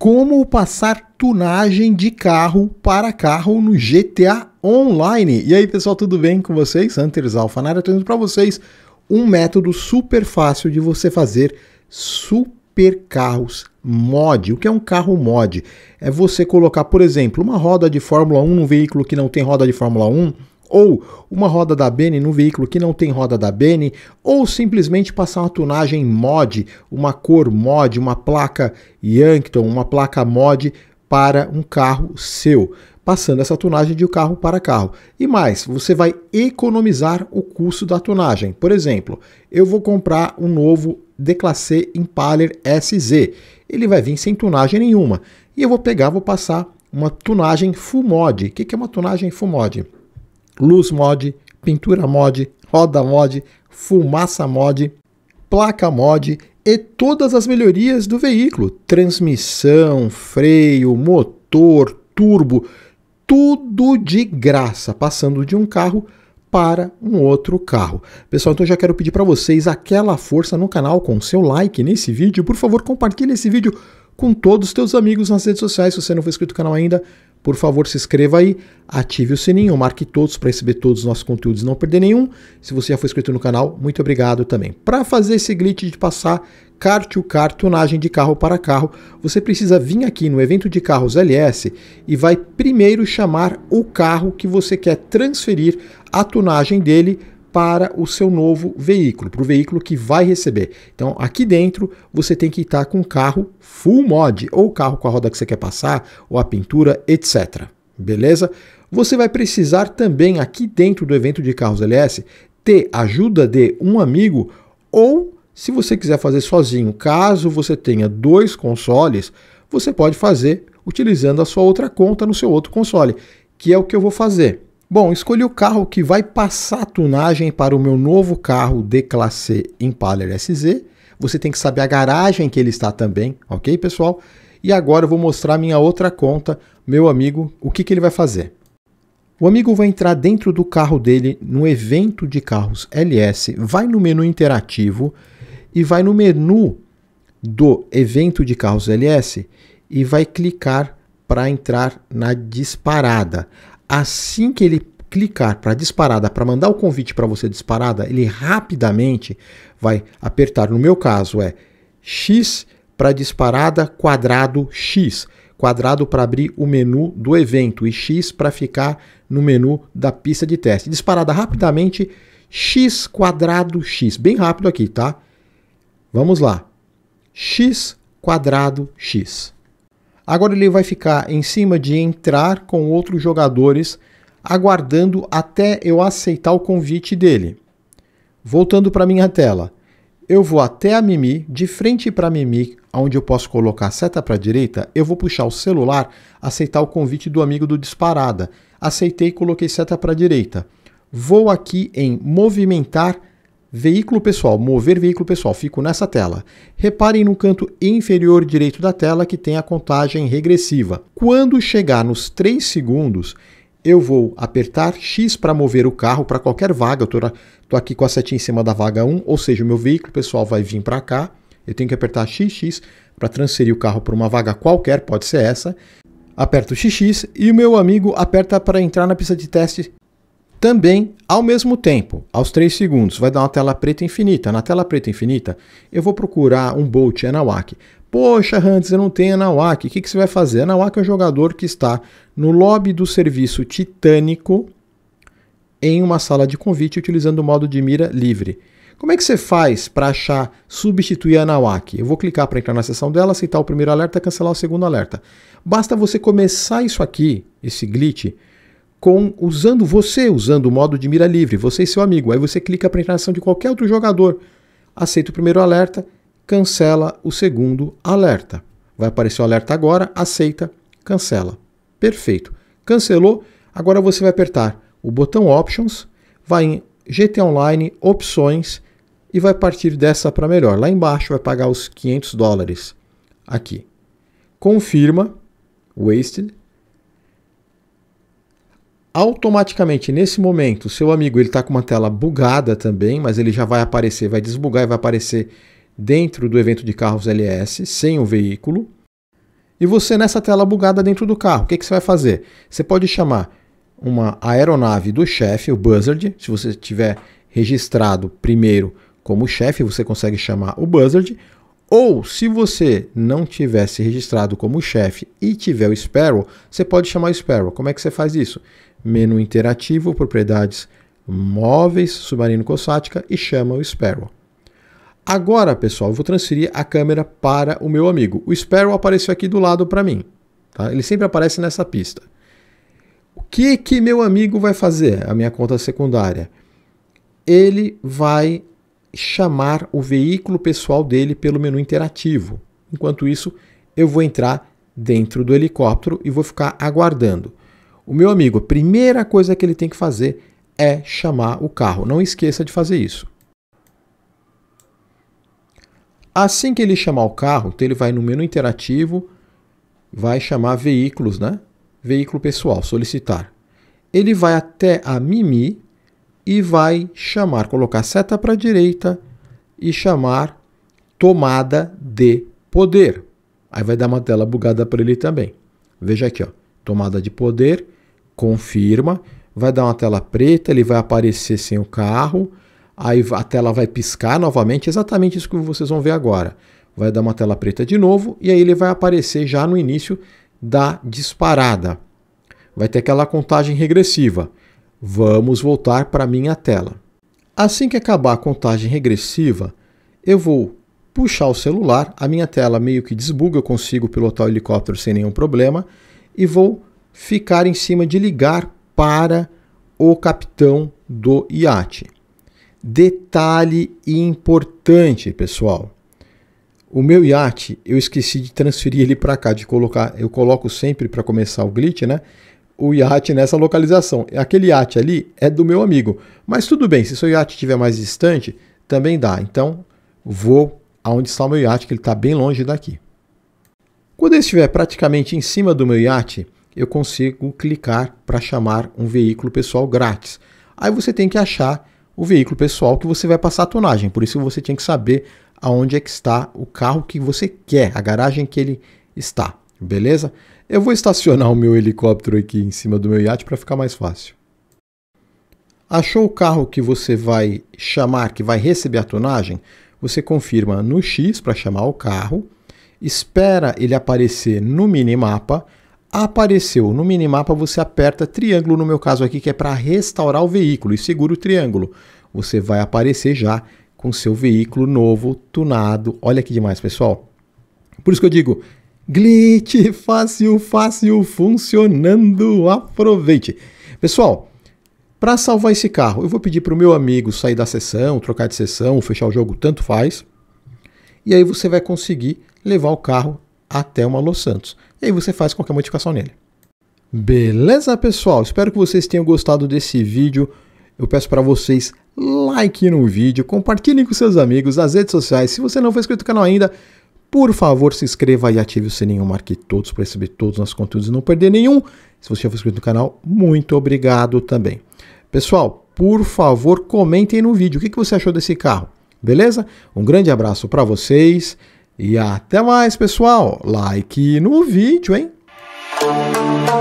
como passar tunagem de carro para carro no GTA Online. E aí, pessoal, tudo bem com vocês? Hunters Alfanara trazendo para vocês um método super fácil de você fazer super carros mod. O que é um carro mod? É você colocar, por exemplo, uma roda de Fórmula 1 num veículo que não tem roda de Fórmula 1 ou uma roda da Bene num veículo que não tem roda da Bene, ou simplesmente passar uma tunagem mod, uma cor mod, uma placa Yankton, uma placa mod para um carro seu, passando essa tunagem de carro para carro. E mais, você vai economizar o custo da tunagem. Por exemplo, eu vou comprar um novo D-Classe Impaler SZ. Ele vai vir sem tunagem nenhuma. E eu vou pegar, vou passar uma tunagem Full Mod. O que é uma tunagem Full Mod? luz mod, pintura mod, roda mod, fumaça mod, placa mod e todas as melhorias do veículo: transmissão, freio, motor, turbo, tudo de graça, passando de um carro para um outro carro. Pessoal, então já quero pedir para vocês aquela força no canal com seu like nesse vídeo. Por favor, compartilhe esse vídeo com todos os teus amigos nas redes sociais, se você não for inscrito no canal ainda por favor, se inscreva aí, ative o sininho, marque todos para receber todos os nossos conteúdos e não perder nenhum. Se você já foi inscrito no canal, muito obrigado também. Para fazer esse glitch de passar car to tunagem de carro para carro, você precisa vir aqui no evento de carros LS e vai primeiro chamar o carro que você quer transferir a tunagem dele para o seu novo veículo, para o veículo que vai receber. Então, aqui dentro, você tem que estar com o carro full mod, ou o carro com a roda que você quer passar, ou a pintura, etc. Beleza? Você vai precisar também, aqui dentro do evento de carros LS, ter ajuda de um amigo ou, se você quiser fazer sozinho, caso você tenha dois consoles, você pode fazer utilizando a sua outra conta no seu outro console, que é o que eu vou fazer. Bom, escolhi o carro que vai passar a tunagem para o meu novo carro D Classe Impaler SZ. Você tem que saber a garagem que ele está também, ok, pessoal? E agora eu vou mostrar minha outra conta, meu amigo, o que, que ele vai fazer. O amigo vai entrar dentro do carro dele no evento de carros LS, vai no menu interativo e vai no menu do evento de carros LS e vai clicar para entrar na disparada assim que ele clicar para disparada, para mandar o convite para você disparada, ele rapidamente vai apertar, no meu caso é X para disparada quadrado X, quadrado para abrir o menu do evento e X para ficar no menu da pista de teste. Disparada rapidamente X quadrado X, bem rápido aqui, tá? Vamos lá. X quadrado X. Agora ele vai ficar em cima de entrar com outros jogadores, aguardando até eu aceitar o convite dele. Voltando para minha tela, eu vou até a Mimi, de frente para a Mimi, onde eu posso colocar a seta para a direita, eu vou puxar o celular, aceitar o convite do amigo do disparada. Aceitei e coloquei seta para a direita. Vou aqui em movimentar Veículo pessoal, mover veículo pessoal, fico nessa tela. Reparem no canto inferior direito da tela que tem a contagem regressiva. Quando chegar nos 3 segundos, eu vou apertar X para mover o carro para qualquer vaga. Eu estou aqui com a setinha em cima da vaga 1, ou seja, o meu veículo pessoal vai vir para cá. Eu tenho que apertar XX para transferir o carro para uma vaga qualquer, pode ser essa. Aperto XX e o meu amigo aperta para entrar na pista de teste também ao mesmo tempo, aos 3 segundos, vai dar uma tela preta infinita. Na tela preta infinita, eu vou procurar um Bolt Anahuac. Poxa, Hans, eu não tenho Anahuac. O que, que você vai fazer? Anahuac é um jogador que está no lobby do serviço titânico em uma sala de convite utilizando o modo de mira livre. Como é que você faz para achar substituir a Eu vou clicar para entrar na seção dela, aceitar o primeiro alerta, cancelar o segundo alerta. Basta você começar isso aqui, esse glitch, com usando você, usando o modo de mira livre, você e seu amigo. Aí você clica para na ação de qualquer outro jogador. Aceita o primeiro alerta, cancela o segundo alerta. Vai aparecer o alerta agora, aceita, cancela. Perfeito. Cancelou, agora você vai apertar o botão Options, vai em GT Online, Opções e vai partir dessa para melhor. Lá embaixo vai pagar os 500 dólares. Aqui. Confirma, Wasted, automaticamente nesse momento, seu amigo ele está com uma tela bugada também, mas ele já vai aparecer, vai desbugar e vai aparecer dentro do evento de carros LS sem o veículo. E você nessa tela bugada dentro do carro, o que, que você vai fazer? Você pode chamar uma aeronave do chefe, o buzzard, se você tiver registrado primeiro como chefe, você consegue chamar o buzzard. Ou se você não tivesse registrado como chefe e tiver o Sparrow, você pode chamar o Sparrow. Como é que você faz isso? menu interativo, propriedades móveis, submarino cossática e chama o Sparrow. Agora, pessoal, eu vou transferir a câmera para o meu amigo. O Sparrow apareceu aqui do lado para mim. Tá? Ele sempre aparece nessa pista. O que que meu amigo vai fazer? A minha conta secundária. Ele vai chamar o veículo pessoal dele pelo menu interativo. Enquanto isso, eu vou entrar dentro do helicóptero e vou ficar aguardando. O meu amigo, a primeira coisa que ele tem que fazer é chamar o carro. Não esqueça de fazer isso. Assim que ele chamar o carro, então ele vai no menu interativo, vai chamar veículos, né? Veículo pessoal, solicitar. Ele vai até a Mimi e vai chamar, colocar seta para a direita e chamar tomada de poder. Aí vai dar uma tela bugada para ele também. Veja aqui, ó, tomada de poder confirma, vai dar uma tela preta, ele vai aparecer sem o carro, aí a tela vai piscar novamente, exatamente isso que vocês vão ver agora. Vai dar uma tela preta de novo e aí ele vai aparecer já no início da disparada. Vai ter aquela contagem regressiva. Vamos voltar para a minha tela. Assim que acabar a contagem regressiva, eu vou puxar o celular, a minha tela meio que desbuga, eu consigo pilotar o helicóptero sem nenhum problema, e vou ficar em cima de ligar para o capitão do iate. Detalhe importante, pessoal. O meu iate, eu esqueci de transferir ele para cá, de colocar, eu coloco sempre para começar o glitch, né? O iate nessa localização. Aquele iate ali é do meu amigo, mas tudo bem, se seu iate estiver mais distante, também dá. Então, vou aonde está o meu iate, que ele está bem longe daqui. Quando ele estiver praticamente em cima do meu iate, eu consigo clicar para chamar um veículo pessoal grátis. Aí você tem que achar o veículo pessoal que você vai passar a tonagem. Por isso você tem que saber aonde é que está o carro que você quer, a garagem que ele está, beleza? Eu vou estacionar o meu helicóptero aqui em cima do meu iate para ficar mais fácil. Achou o carro que você vai chamar, que vai receber a tonagem? Você confirma no X para chamar o carro, espera ele aparecer no minimapa mapa apareceu no minimapa, você aperta triângulo, no meu caso aqui, que é para restaurar o veículo, e segura o triângulo. Você vai aparecer já com seu veículo novo, tunado. Olha que demais, pessoal. Por isso que eu digo, glitch fácil, fácil, funcionando, aproveite. Pessoal, para salvar esse carro, eu vou pedir para o meu amigo sair da sessão, trocar de sessão, fechar o jogo, tanto faz. E aí você vai conseguir levar o carro até uma Los Santos e aí você faz qualquer modificação nele. Beleza, pessoal? Espero que vocês tenham gostado desse vídeo. Eu peço para vocês like no vídeo, compartilhem com seus amigos nas redes sociais. Se você não for inscrito no canal ainda, por favor, se inscreva e ative o sininho, marque todos para receber todos os nossos conteúdos e não perder nenhum. Se você já for inscrito no canal, muito obrigado também. Pessoal, por favor, comentem no vídeo o que você achou desse carro, beleza? Um grande abraço para vocês. E até mais, pessoal. Like no vídeo, hein?